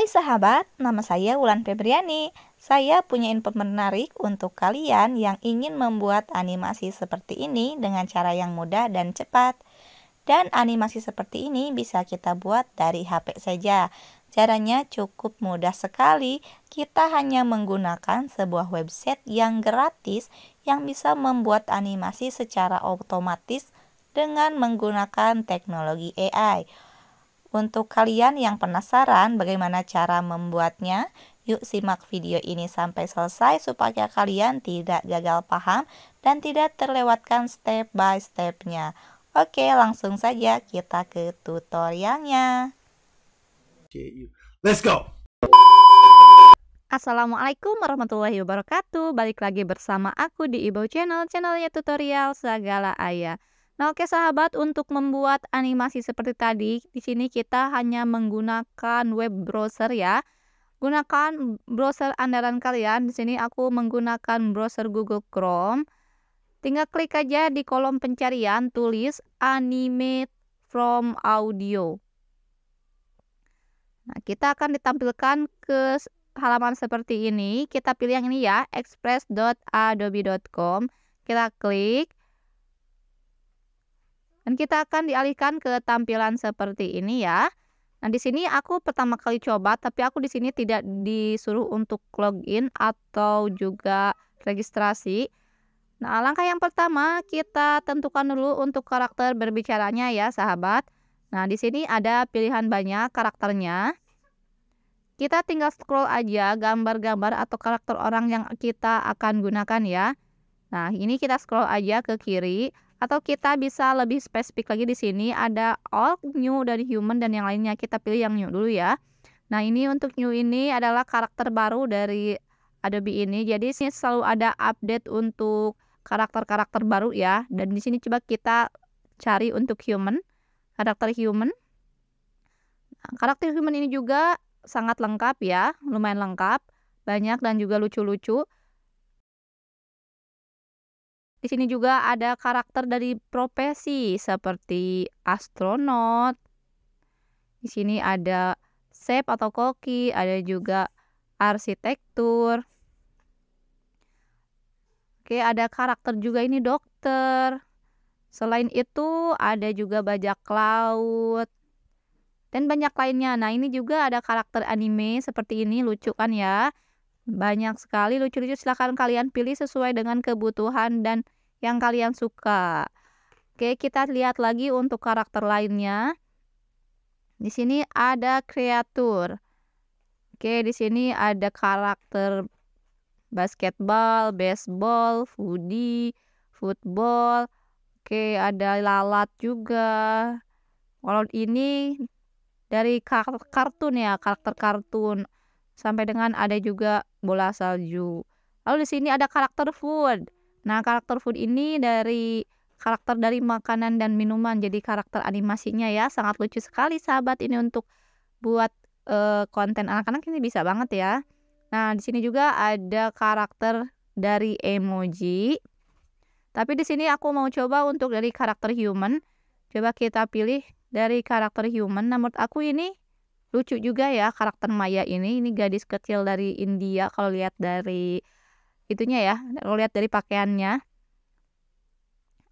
Hai sahabat, nama saya Wulan Febriani. Saya punya info menarik untuk kalian yang ingin membuat animasi seperti ini dengan cara yang mudah dan cepat. Dan animasi seperti ini bisa kita buat dari HP saja. Caranya cukup mudah sekali. Kita hanya menggunakan sebuah website yang gratis yang bisa membuat animasi secara otomatis dengan menggunakan teknologi AI. Untuk kalian yang penasaran bagaimana cara membuatnya, yuk simak video ini sampai selesai supaya kalian tidak gagal paham dan tidak terlewatkan step by stepnya. Oke, langsung saja kita ke tutorialnya. Let's go! Assalamualaikum warahmatullahi wabarakatuh Balik lagi bersama aku di Ibo Channel Channelnya tutorial segala ayah Nah, oke sahabat, untuk membuat animasi seperti tadi, di sini kita hanya menggunakan web browser ya. Gunakan browser andalan kalian. Di sini aku menggunakan browser Google Chrome. Tinggal klik aja di kolom pencarian tulis animate from audio. Nah, kita akan ditampilkan ke halaman seperti ini. Kita pilih yang ini ya, express.adobe.com. Kita klik dan kita akan dialihkan ke tampilan seperti ini ya. Nah, di sini aku pertama kali coba, tapi aku di sini tidak disuruh untuk login atau juga registrasi. Nah, langkah yang pertama kita tentukan dulu untuk karakter berbicaranya ya, sahabat. Nah, di sini ada pilihan banyak karakternya. Kita tinggal scroll aja gambar-gambar atau karakter orang yang kita akan gunakan ya. Nah, ini kita scroll aja ke kiri atau kita bisa lebih spesifik lagi di sini ada all new, dan human dan yang lainnya. Kita pilih yang new dulu ya. Nah, ini untuk new ini adalah karakter baru dari Adobe ini. Jadi sini selalu ada update untuk karakter-karakter baru ya. Dan di sini coba kita cari untuk human, karakter human. Nah, karakter human ini juga sangat lengkap ya, lumayan lengkap, banyak dan juga lucu-lucu. Di sini juga ada karakter dari profesi seperti astronot. Di sini ada chef atau koki, ada juga arsitektur. Oke, ada karakter juga ini dokter. Selain itu ada juga bajak laut dan banyak lainnya. Nah, ini juga ada karakter anime seperti ini lucu kan ya. Banyak sekali lucu-lucu silahkan kalian pilih sesuai dengan kebutuhan dan yang kalian suka. Oke, kita lihat lagi untuk karakter lainnya. Di sini ada kreatur. Oke, di sini ada karakter basketball, baseball, foodie, football. Oke, ada lalat juga. Kalau ini dari kartun ya, karakter kartun sampai dengan ada juga bola salju. Lalu di sini ada karakter food. Nah, karakter food ini dari karakter dari makanan dan minuman jadi karakter animasinya ya. Sangat lucu sekali sahabat ini untuk buat uh, konten anak-anak ini bisa banget ya. Nah, di sini juga ada karakter dari emoji. Tapi di sini aku mau coba untuk dari karakter human. Coba kita pilih dari karakter human. Nah, aku ini lucu juga ya karakter Maya ini ini gadis kecil dari India kalau lihat dari itunya ya kalau lihat dari pakaiannya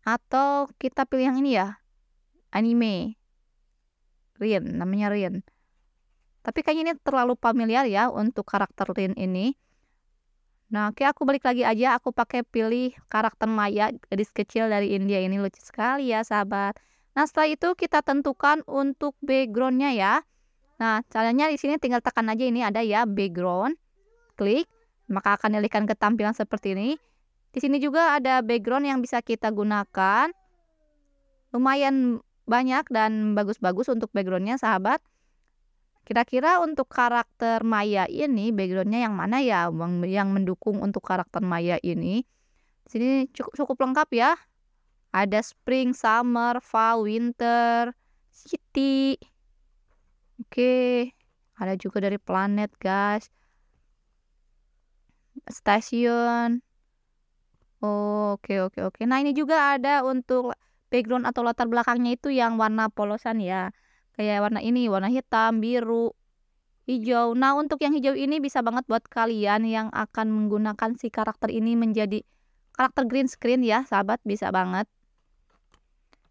atau kita pilih yang ini ya anime Rin namanya Rin tapi kayaknya ini terlalu familiar ya untuk karakter Rin ini Nah, oke aku balik lagi aja. Aku pakai pilih karakter Maya, gadis kecil dari India ini lucu sekali ya, sahabat. Nah, setelah itu kita tentukan untuk backgroundnya ya. Nah, caranya di sini tinggal tekan aja ini ada ya background. Klik, maka akan dialihkan ke tampilan seperti ini. Di sini juga ada background yang bisa kita gunakan. Lumayan banyak dan bagus-bagus untuk backgroundnya sahabat. Kira-kira untuk karakter Maya ini backgroundnya yang mana ya yang mendukung untuk karakter Maya ini? Di sini cukup cukup lengkap ya. Ada spring, summer, fall, winter, city, Oke, ada juga dari planet, guys. Stasiun. Oh, oke oke oke. Nah, ini juga ada untuk background atau latar belakangnya itu yang warna polosan ya. Kayak warna ini, warna hitam, biru, hijau. Nah, untuk yang hijau ini bisa banget buat kalian yang akan menggunakan si karakter ini menjadi karakter green screen ya, sahabat, bisa banget.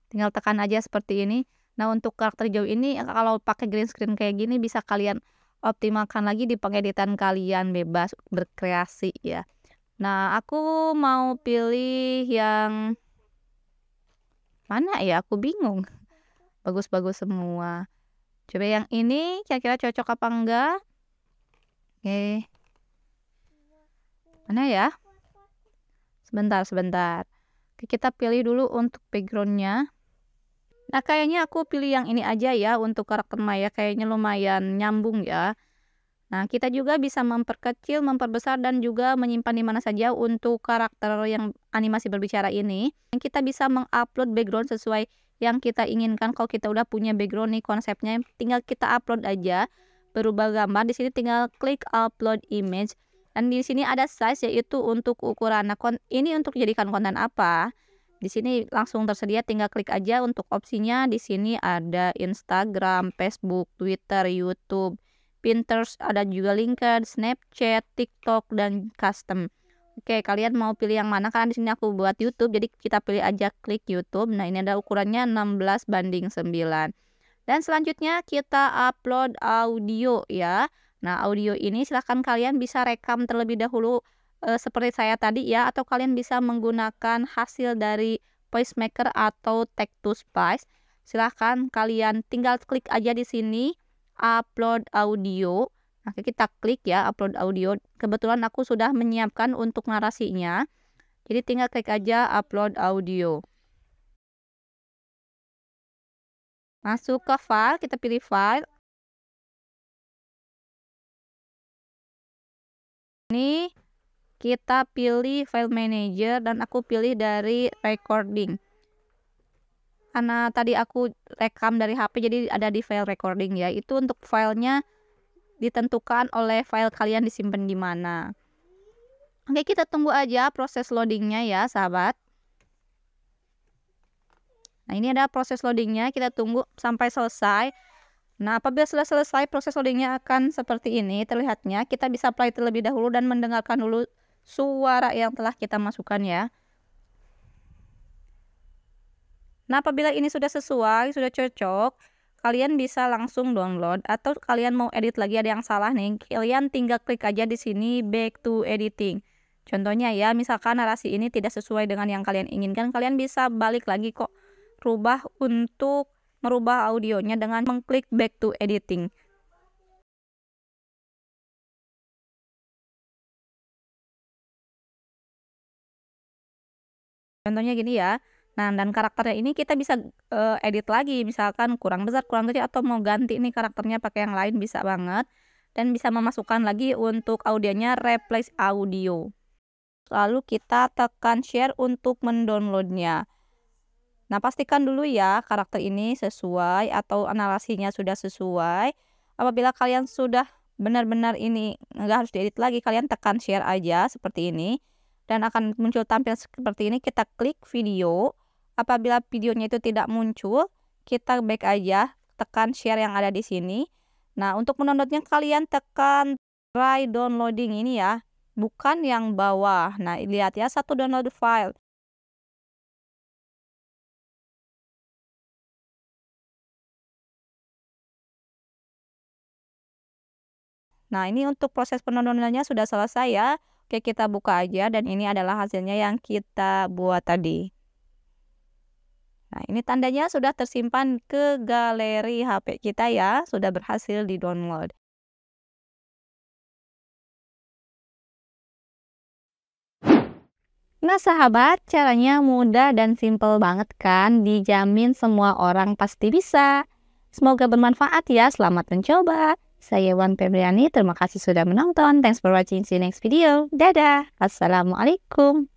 Tinggal tekan aja seperti ini. Nah untuk karakter jauh ini eh, kalau pakai green screen kayak gini bisa kalian optimalkan lagi di pengeditan kalian bebas berkreasi ya. Nah aku mau pilih yang mana ya aku bingung. Bagus-bagus semua. Coba yang ini kira-kira cocok apa enggak? Oke. Mana ya? Sebentar, sebentar. kita pilih dulu untuk backgroundnya. Nah, kayaknya aku pilih yang ini aja ya untuk karakter Maya, kayaknya lumayan nyambung ya. Nah, kita juga bisa memperkecil, memperbesar, dan juga menyimpan di mana saja untuk karakter yang animasi berbicara ini. Kita bisa mengupload background sesuai yang kita inginkan. Kalau kita udah punya background nih konsepnya, tinggal kita upload aja. Berubah gambar, di sini tinggal klik upload image. Dan di sini ada size yaitu untuk ukuran. Nah, ini untuk jadikan konten apa? Di sini langsung tersedia tinggal klik aja untuk opsinya. Di sini ada Instagram, Facebook, Twitter, YouTube, Pinterest, ada juga LinkedIn, Snapchat, TikTok dan custom. Oke, kalian mau pilih yang mana? Karena di sini aku buat YouTube, jadi kita pilih aja klik YouTube. Nah, ini ada ukurannya 16 banding 9. Dan selanjutnya kita upload audio ya. Nah, audio ini silahkan kalian bisa rekam terlebih dahulu e, seperti saya tadi ya atau kalian bisa menggunakan hasil dari Voice Maker atau Tag to Spice. Silahkan kalian tinggal klik aja di sini upload audio. Nah, oke, kita klik ya upload audio. Kebetulan aku sudah menyiapkan untuk narasinya. Jadi tinggal klik aja upload audio. Masuk ke file, kita pilih file. Ini kita pilih file manager dan aku pilih dari recording karena tadi aku rekam dari HP jadi ada di file recording ya itu untuk filenya ditentukan oleh file kalian disimpan di mana oke kita tunggu aja proses loadingnya ya sahabat nah ini ada proses loadingnya kita tunggu sampai selesai Nah, apabila sudah selesai proses loadingnya akan seperti ini terlihatnya. Kita bisa play terlebih dahulu dan mendengarkan dulu suara yang telah kita masukkan ya. Nah, apabila ini sudah sesuai, sudah cocok, kalian bisa langsung download atau kalian mau edit lagi ada yang salah nih, kalian tinggal klik aja di sini back to editing. Contohnya ya, misalkan narasi ini tidak sesuai dengan yang kalian inginkan, kalian bisa balik lagi kok rubah untuk merubah audionya dengan mengklik back to editing. Contohnya gini ya. Nah, dan karakternya ini kita bisa uh, edit lagi, misalkan kurang besar, kurang kecil atau mau ganti nih karakternya pakai yang lain bisa banget dan bisa memasukkan lagi untuk audionya replace audio. Lalu kita tekan share untuk mendownloadnya. Nah, pastikan dulu ya karakter ini sesuai atau analasinya sudah sesuai. Apabila kalian sudah benar-benar ini nggak harus diedit lagi, kalian tekan share aja seperti ini dan akan muncul tampilan seperti ini, kita klik video. Apabila videonya itu tidak muncul, kita back aja, tekan share yang ada di sini. Nah, untuk menontonnya kalian tekan try downloading ini ya, bukan yang bawah. Nah, lihat ya, satu download file. Nah, ini untuk proses penontonannya sudah selesai ya. Oke, kita buka aja dan ini adalah hasilnya yang kita buat tadi. Nah, ini tandanya sudah tersimpan ke galeri HP kita ya, sudah berhasil di-download. Nah sahabat, caranya mudah dan simple banget kan? Dijamin semua orang pasti bisa. Semoga bermanfaat ya, selamat mencoba. Saya Wan Pemriani, terima kasih sudah menonton. Thanks for watching, see you next video. Dadah, Assalamualaikum.